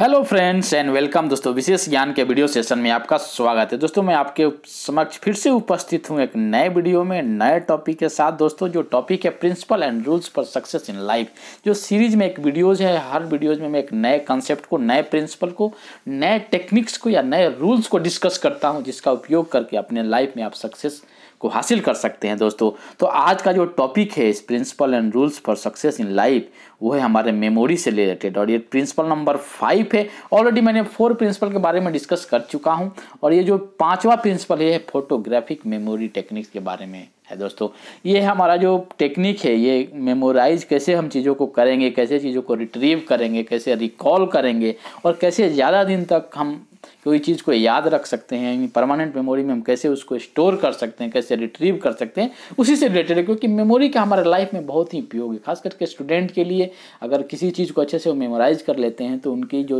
hello friends and welcome दोस्तों विशेष ज्ञान के वीडियो सेशन में आपका स्वागत है दोस्तों मैं आपके समक्ष फिर से उपस्थित हूं एक नए वीडियो में नए टॉपिक के साथ दोस्तों जो टॉपिक है principle and rules for success in life जो सीरीज में एक वीडियोज है हर वीडियोज में मैं एक नए कॉन्सेप्ट को नए प्रिंसिपल को नए टेक्निक्स को या नए रूल्स को डिस्कस करता हूँ जिसका उपयोग करके अपने लाइफ में आप सक्सेस को हासिल कर सकते हैं दोस्तों तो आज का जो टॉपिक है इस principle and rules for success in life वो है हमारे मेमोरी से रिलेटेड और ये प्रिंसिपल नंबर फाइव है ऑलरेडी मैंने फोर प्रिंसिपल के बारे में डिस्कस कर चुका हूँ और ये जो पाँचवा प्रिंसिपल है फोटोग्राफिक मेमोरी टेक्निक्स के बारे में है दोस्तों ये हमारा जो टेक्निक है ये मेमोराइज कैसे हम चीज़ों को करेंगे कैसे चीज़ों को रिट्रीव करेंगे कैसे रिकॉल करेंगे और कैसे ज़्यादा दिन तक हम कोई चीज़ को याद रख सकते हैं परमानेंट मेमोरी में हम कैसे उसको स्टोर कर सकते हैं कैसे रिट्रीव कर सकते हैं उसी से रिलेटेड है क्योंकि मेमोरी का हमारे लाइफ में बहुत ही उपयोग है खास करके स्टूडेंट के लिए अगर किसी चीज़ को अच्छे से वो मेमोराइज कर लेते हैं तो उनकी जो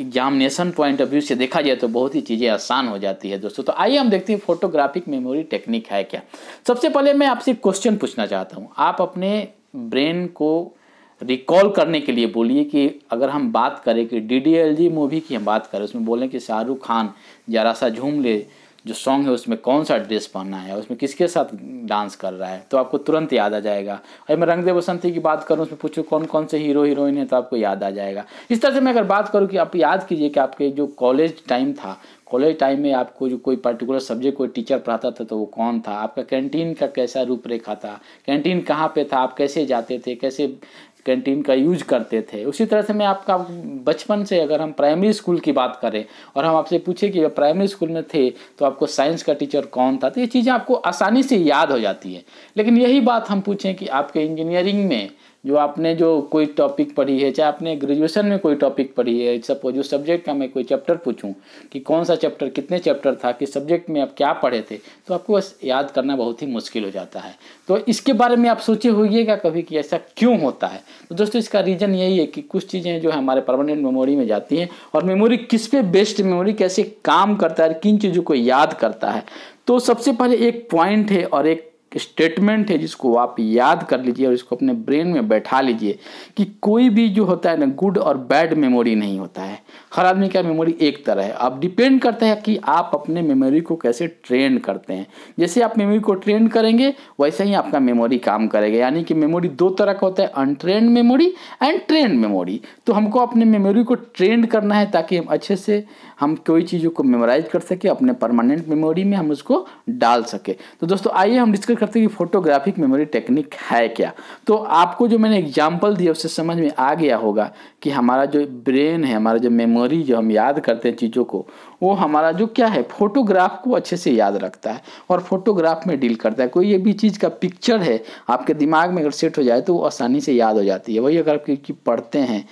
एग्जामिनेशन पॉइंट ऑफ व्यू से देखा जाए तो बहुत ही चीज़ें आसान हो जाती है दोस्तों तो आइए हम देखते हैं फोटोग्राफिक मेमोरी टेक्निक है क्या सबसे पहले मैं आपसे क्वेश्चन पूछना चाहता हूँ आप अपने ब्रेन को रिकॉल करने के लिए बोलिए कि अगर हम बात करें कि D D L G movie की हम बात करें उसमें बोलें कि शाहरुख खान जरा सा झूम ले जो सॉन्ग है उसमें कौन सा ड्रेस पहनना है उसमें किसके साथ डांस कर रहा है तो आपको तुरंत याद आ जाएगा अगर मैं रंगदेव बसंती की बात करूँ उसमें पूछूँ कौन कौन से हीरो हीरोइन है तो आपको याद आ जाएगा इस तरह से मैं अगर बात करूँ कि आप याद कीजिए कि आपके जो कॉलेज टाइम था कॉलेज टाइम में आपको जो कोई पर्टिकुलर सब्जेक्ट कोई टीचर पढ़ाता था तो वो कौन था आपका कैंटीन का कैसा रूपरेखा था कैंटीन कहाँ पे था आप कैसे जाते थे कैसे कैंटीन का यूज करते थे उसी तरह से मैं आपका बचपन से अगर हम प्राइमरी स्कूल की बात करें और हम आपसे पूछे कि प्राइमरी स्कूल में थे तो आपको साइंस का टीचर कौन था तो ये चीज़ें आपको आसानी से याद हो जाती है लेकिन यही बात हम पूछें कि आपके इंजीनियरिंग में जो आपने जो कोई टॉपिक पढ़ी है चाहे आपने ग्रेजुएशन में कोई टॉपिक पढ़ी है सपोज जो सब्जेक्ट का मैं कोई चैप्टर पूछूं कि कौन सा चैप्टर कितने चैप्टर था किस सब्जेक्ट में आप क्या पढ़े थे तो आपको बस याद करना बहुत ही मुश्किल हो जाता है तो इसके बारे में आप सोचे होइएगा कभी कि ऐसा क्यों होता है तो दोस्तों इसका रीज़न यही है कि कुछ चीज़ें जो है हमारे परमानेंट मेमोरी में जाती हैं और मेमोरी किस पे बेस्ड मेमोरी कैसे काम करता है किन चीज़ों को याद करता है तो सबसे पहले एक पॉइंट है और एक एक स्टेटमेंट है जिसको आप याद कर लीजिए और इसको अपने ब्रेन में बैठा लीजिए कि कोई भी जो होता है ना गुड और बैड मेमोरी नहीं होता है हर आदमी का मेमोरी एक तरह है अब डिपेंड करता है कि आप अपने मेमोरी को कैसे ट्रेन करते हैं जैसे आप मेमोरी को ट्रेन करेंगे वैसे ही आपका मेमोरी काम करेगा यानी कि मेमोरी दो तरह का होता है untrain memory and train memory तो हमको अपने मेमोरी को ट्रेन करना है ताकि हम अच्छे से हम कोई चीज़ों को मेमोराइज कर सके अपने परमानेंट मेमोरी में हम उसको डाल सके तो दोस्तों आइए हम डिस्कस करते हैं कि फोटोग्राफिक मेमोरी टेक्निक है क्या तो आपको जो मैंने एग्जाम्पल दिया उससे समझ में आ गया होगा कि हमारा जो ब्रेन है हमारा जो मेमोरी जो हम याद करते हैं चीज़ों को वो हमारा जो क्या है फोटोग्राफ को अच्छे से याद रखता है और फोटोग्राफ में डील करता है कोई ये भी चीज़ का पिक्चर है आपके दिमाग में अगर सेट हो जाए तो वो आसानी से याद हो जाती है वही अगर क्योंकि पढ़ते हैं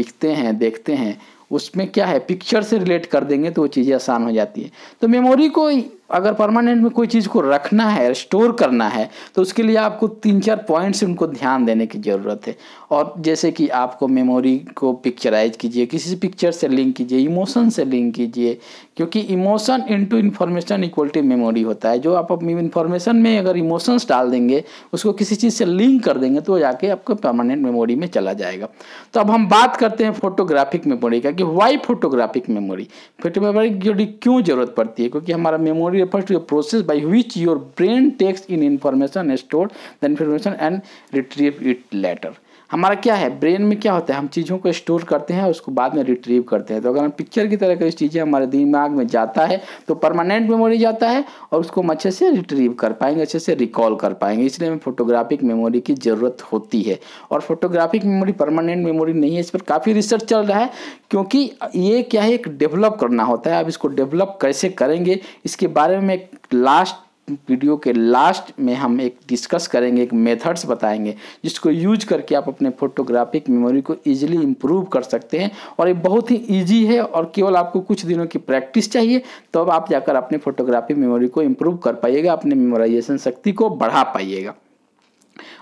लिखते हैं देखते हैं उसमें क्या है पिक्चर से रिलेट कर देंगे तो वो चीज़ें आसान हो जाती है तो मेमोरी को अगर परमानेंट में कोई चीज़ को रखना है स्टोर करना है तो उसके लिए आपको तीन चार पॉइंट्स उनको ध्यान देने की ज़रूरत है और जैसे कि आपको मेमोरी को पिक्चराइज कीजिए किसी पिक्चर से लिंक कीजिए इमोशन से लिंक कीजिए क्योंकि emotion into information equal to memory होता है जो आप अपनी इन्फॉर्मेशन में अगर इमोशंस डाल देंगे उसको किसी चीज़ से लिंक कर देंगे तो जाके आपको परमानेंट मेमोरी में चला जाएगा तो अब हम बात करते हैं फोटोग्राफिक मेमोरी का कि वाई फोटोग्राफिक मेमोरी फोटोग्राफिक जो क्यों ज़रूरत पड़ती है क्योंकि हमारा memory refers to a process by which your brain takes in information stored the information and retrieve it later हमारा क्या है ब्रेन में क्या होता है हम चीज़ों को स्टोर करते हैं और उसको बाद में रिट्रीव करते हैं तो अगर हम पिक्चर की तरह की चीज़ें हमारे दिमाग में जाता है तो परमानेंट मेमोरी जाता है और उसको हम अच्छे से रिट्रीव कर पाएंगे अच्छे से रिकॉल कर पाएंगे इसलिए हमें फोटोग्राफिक मेमोरी की ज़रूरत होती है और फोटोग्राफिक मेमोरी परमानेंट मेमोरी नहीं है इस पर काफ़ी रिसर्च चल रहा है क्योंकि ये क्या है एक डेवलप करना होता है अब इसको डेवलप कैसे करेंगे इसके बारे में लास्ट वीडियो के लास्ट में हम एक डिस्कस करेंगे एक मेथड्स बताएंगे जिसको यूज करके आप अपने फोटोग्राफिक मेमोरी को इजीली इम्प्रूव कर सकते हैं और ये बहुत ही इजी है और केवल आपको कुछ दिनों की प्रैक्टिस चाहिए तो अब आप जाकर अपने फोटोग्राफी मेमोरी को इम्प्रूव कर पाइएगा अपने मेमोराइजेशन शक्ति को बढ़ा पाइएगा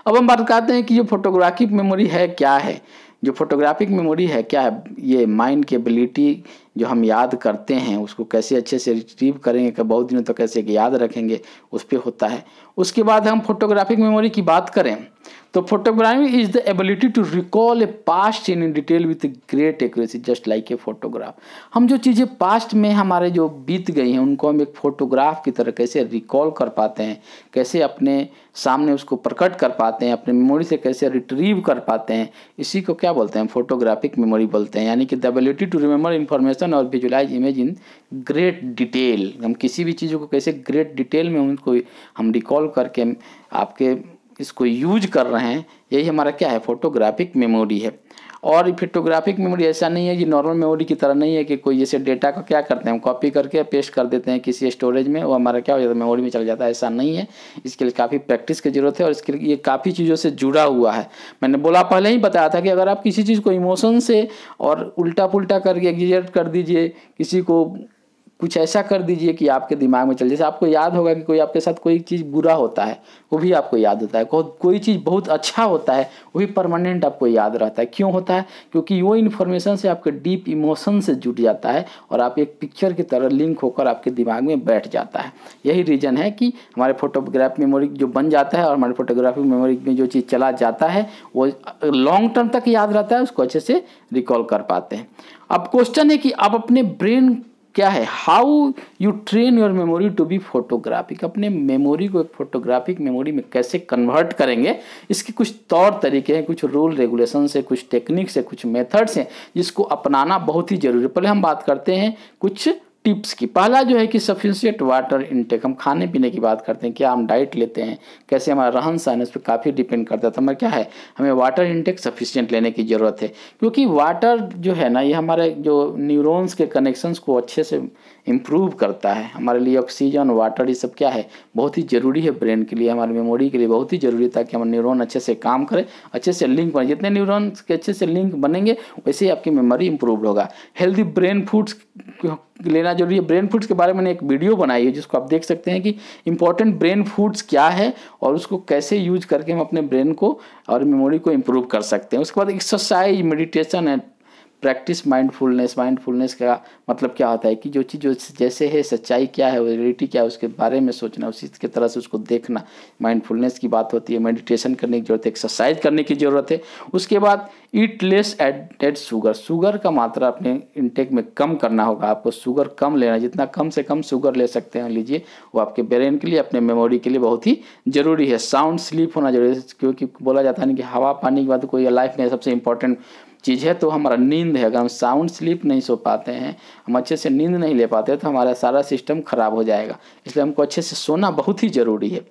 अब हम बात करते हैं कि जो फोटोग्राफिक मेमोरी है क्या है जो फोटोग्राफिक मेमोरी है क्या है ये माइंड केबिलिटी जो हम याद करते हैं उसको कैसे अच्छे से रिट्रीव करेंगे कि बहुत दिनों तक तो कैसे याद रखेंगे उस पर होता है उसके बाद हम फोटोग्राफिक मेमोरी की बात करें तो photography is the ability to recall a past in detail with great accuracy just like a photograph हम जो चीज़ें पास्ट में हमारे जो बीत गई हैं उनको हम एक फोटोग्राफ की तरह कैसे रिकॉल कर पाते हैं कैसे अपने सामने उसको प्रकट कर पाते हैं अपने मेमोरी से कैसे रिट्रीव कर पाते हैं इसी को क्या बोलते हैं फोटोग्राफिक मेमोरी बोलते हैं यानी कि the ability to remember information और visualize image in great detail हम किसी भी चीज़ों को कैसे ग्रेट डिटेल में उनको हम रिकॉल करके आपके इसको यूज कर रहे हैं यही हमारा क्या है फोटोग्राफिक मेमोरी है और फोटोग्राफिक मेमोरी ऐसा नहीं है कि नॉर्मल मेमोरी की तरह नहीं है कि कोई जैसे डेटा को क्या करते हैं हम कॉपी करके पेस्ट कर देते हैं किसी स्टोरेज में वो हमारा क्या हो जाता है मेमोरी में चल जाता है ऐसा नहीं है इसके लिए काफ़ी प्रैक्टिस की ज़रूरत है और इसके लिए ये काफ़ी चीज़ों से जुड़ा हुआ है मैंने बोला पहले ही बताया था कि अगर आप किसी चीज़ को इमोशन से और उल्टा पुलटा करके एग्जिजेट कर दीजिए किसी को कुछ ऐसा कर दीजिए कि आपके दिमाग में चल जैसे आपको याद होगा कि कोई आपके साथ कोई चीज़ बुरा होता है वो भी आपको याद होता है कोई चीज़ बहुत अच्छा होता है वो भी परमानेंट आपको याद रहता है क्यों होता है क्योंकि वो इन्फॉर्मेशन से आपके डीप इमोशन से जुट जाता है और आप एक पिक्चर की तरह लिंक होकर आपके दिमाग में बैठ जाता है यही रीज़न है कि हमारे फोटोग्राफ मेमोरी जो बन जाता है और हमारे फोटोग्राफी मेमोरी में जो चीज़ चला जाता है वो लॉन्ग टर्म तक याद रहता है उसको अच्छे से रिकॉल कर पाते हैं अब क्वेश्चन है कि आप अपने ब्रेन क्या है how you train your memory to be photographic अपने मेमोरी को फोटोग्राफिक मेमोरी में कैसे कन्वर्ट करेंगे इसके कुछ तौर तरीके हैं कुछ रूल रेगुलेशन से कुछ टेक्निक्स है कुछ मेथड्स हैं जिसको अपनाना बहुत ही जरूरी पहले हम बात करते हैं कुछ टिप्स की पहला जो है कि सफिशियंट वाटर इनटेक हम खाने पीने की बात करते हैं क्या हम डाइट लेते हैं कैसे हमारा रहन सहन उस पर काफ़ी डिपेंड करता है तो हमें क्या है हमें वाटर इनटेक सफिशियंट लेने की ज़रूरत है क्योंकि वाटर जो है ना ये हमारे जो न्यूरॉन्स के कनेक्शंस को अच्छे से इम्प्रूव करता है हमारे लिए ऑक्सीजन वाटर ये सब क्या है बहुत ही ज़रूरी है ब्रेन के लिए हमारी मेमोरी के लिए बहुत ही ज़रूरी है ताकि हमारे न्यूरोन अच्छे से काम करें अच्छे से लिंक बने जितने न्यूरोन्स के अच्छे से लिंक बनेंगे वैसे ही आपकी मेमोरी इंप्रूव होगा हेल्दी ब्रेन फूड्स लेना जरूरी है ब्रेन फूड्स के बारे में मैंने एक वीडियो बनाई है जिसको आप देख सकते हैं कि इंपॉर्टेंट ब्रेन फूड्स क्या है और उसको कैसे यूज करके हम अपने ब्रेन को और मेमोरी को इम्प्रूव कर सकते हैं उसके बाद exercise meditation and practice mindfulness mindfulness का मतलब क्या होता है कि जो चीज़ जो जैसे है सच्चाई क्या है रियलिटी क्या है उसके बारे में सोचना उसी के तरह से उसको देखना माइंडफुलनेस की बात होती है मेडिटेशन करने की जरूरत है एक्सरसाइज करने की ज़रूरत है उसके बाद eat less added sugar sugar का मात्रा अपने इंटेक में कम करना होगा आपको शुगर कम लेना जितना कम से कम शुगर ले सकते हैं लीजिए वो आपके ब्रेन के लिए अपने मेमोरी के लिए बहुत ही ज़रूरी है साउंड स्लीप होना जरूरी है क्योंकि बोला जाता है ना कि हवा पानी के बाद कोई लाइफ में सबसे इंपॉर्टेंट चीज़ है तो हमारा नींद है अगर हम साउंड स्लीप नहीं सो पाते हैं हम अच्छे से नींद नहीं ले पाते तो हमारा सारा सिस्टम खराब हो जाएगा इसलिए हमको अच्छे से सोना बहुत ही ज़रूरी है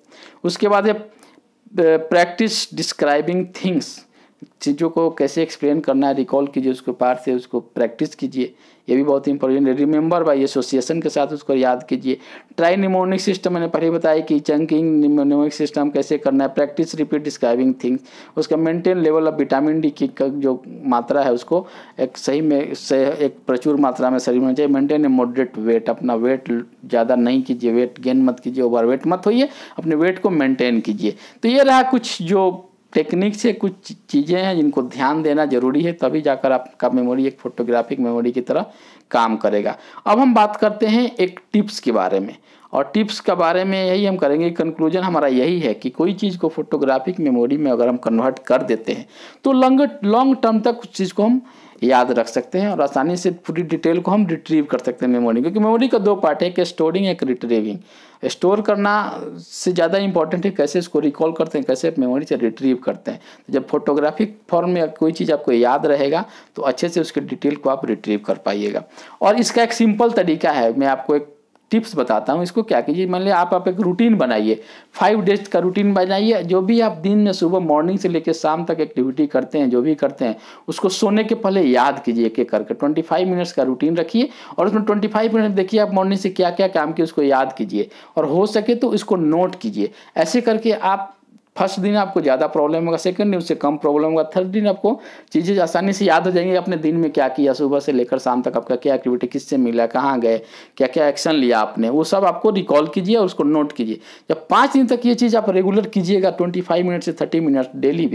उसके बाद है प्रैक्टिस डिस्क्राइबिंग थिंग्स चीज़ों को कैसे एक्सप्लेन करना है रिकॉल कीजिए उसको पार्ट से उसको प्रैक्टिस कीजिए ये भी बहुत इंपॉर्टेंट है रिमेंबर बाई एसोसिएशन के साथ उसको याद कीजिए ट्राई निमोनिक सिस्टम मैंने पहले बताया कि चंकिंग निमोनिक सिस्टम कैसे करना है प्रैक्टिस रिपीट डिस्क्राइबिंग थिंग्स उसका maintain level of vitamin D की जो मात्रा है उसको एक सही में से एक प्रचुर मात्रा में शरीर में चाहिए मेंटेन ए मॉडरेट वेट अपना वेट ज़्यादा नहीं कीजिए वेट गेन मत कीजिए ओवर वेट मत होइए अपने वेट को मेंटेन कीजिए तो ये रहा कुछ जो टेक्निक से कुछ चीज़ें हैं जिनको ध्यान देना जरूरी है तभी जाकर आपका मेमोरी एक फोटोग्राफिक मेमोरी की तरह काम करेगा अब हम बात करते हैं एक टिप्स के बारे में और टिप्स के बारे में यही हम करेंगे कंक्लूजन हमारा यही है कि कोई चीज़ को फोटोग्राफिक मेमोरी में अगर हम कन्वर्ट कर देते हैं तो लॉन्ग लॉन्ग टर्म तक उस चीज़ को हम याद रख सकते हैं और आसानी से पूरी डिटेल को हम रिट्रीव कर सकते हैं मेमोरी क्योंकि मेमोरी का दो पार्ट है एक स्टोरिंग एक रिट्रीविंग स्टोर करना से ज़्यादा इंपॉर्टेंट है कैसे इसको रिकॉल करते हैं कैसे मेमोरी से रिट्रीव करते हैं तो जब फोटोग्राफिक फॉर्म में कोई चीज़ आपको याद रहेगा तो अच्छे से उसके डिटेल को आप रिट्रीव कर पाइएगा और इसका एक सिंपल तरीका है मैं आपको एक टिप्स बताता हूँ इसको क्या कीजिए मान लिया आप आप एक रूटीन बनाइए फाइव डेज का रूटीन बनाइए जो भी आप दिन में सुबह मॉर्निंग से लेकर शाम तक एक्टिविटी करते हैं जो भी करते हैं उसको सोने के पहले याद कीजिए एक एक करके ट्वेंटी फाइव मिनट्स का रूटीन रखिए और उसमें ट्वेंटी फाइव मिनट देखिए आप मॉर्निंग से क्या क्या काम किए उसको याद कीजिए और हो सके तो इसको नोट कीजिए ऐसे करके आप फर्स्ट दिन आपको ज़्यादा प्रॉब्लम होगा सेकंड दिन उससे कम प्रॉब्लम होगा थर्ड दिन आपको चीज़ें आसानी से याद हो जाएंगी अपने दिन में क्या किया सुबह से लेकर शाम तक आपका क्या एक्टिविटी किससे मिला कहाँ गए क्या क्या एक्शन लिया आपने वो सब आपको रिकॉल कीजिए और उसको नोट कीजिए जब पाँच दिन तक ये चीज़ आप रेगुलर कीजिएगा ट्वेंटी फाइव मिनट से थर्टी मिनट डेली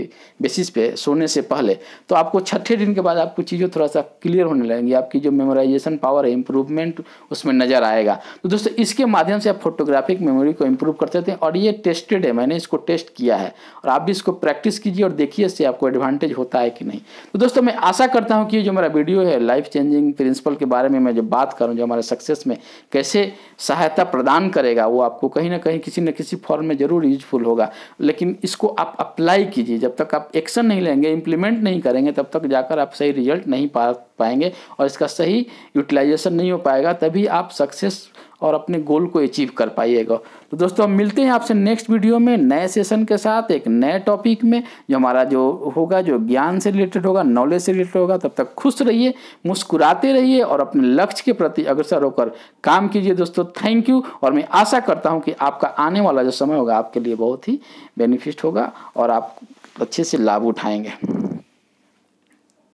बेसिस पे सोने से पहले तो आपको छठे दिन के बाद आपको चीज़ें थोड़ा सा क्लियर होने लगेंगी आपकी जो मेमोराइजेशन पावर है इम्प्रूवमेंट उसमें नज़र आएगा तो दोस्तों इसके माध्यम से आप फोटोग्राफिक मेमोरी को इम्प्रूव करते थे और ये टेस्टेड है मैंने इसको टेस्ट किया दिया है और आप भी इसको प्रैक्टिस कीजिए और देखिए इससे आपको एडवांटेज होता है कि नहीं तो दोस्तों मैं आशा करता हूँ कि जो मेरा वीडियो है लाइफ चेंजिंग प्रिंसिपल के बारे में मैं जो बात करूँ जो हमारे सक्सेस में कैसे सहायता प्रदान करेगा वो आपको कहीं ना कहीं किसी न किसी फॉर्म में ज़रूर यूजफुल होगा लेकिन इसको आप अप्लाई कीजिए जब तक आप एक्शन नहीं लेंगे इम्प्लीमेंट नहीं करेंगे तब तक जाकर आप सही रिजल्ट नहीं पा पाएंगे और इसका सही यूटिलाइजेशन नहीं हो पाएगा तभी आप सक्सेस और अपने गोल को अचीव कर पाइएगा तो दोस्तों हम मिलते हैं आपसे नेक्स्ट वीडियो में नए सेशन के साथ एक नए टॉपिक में जो हमारा जो होगा जो ज्ञान से रिलेटेड होगा नॉलेज से रिलेटेड होगा तब तक खुश रहिए मुस्कुराते रहिए और अपने लक्ष्य के प्रति अग्रसर होकर काम कीजिए दोस्तों थैंक यू और मैं आशा करता हूँ कि आपका आने वाला जो समय होगा आपके लिए बहुत ही बेनिफिट होगा और आप अच्छे से लाभ उठाएंगे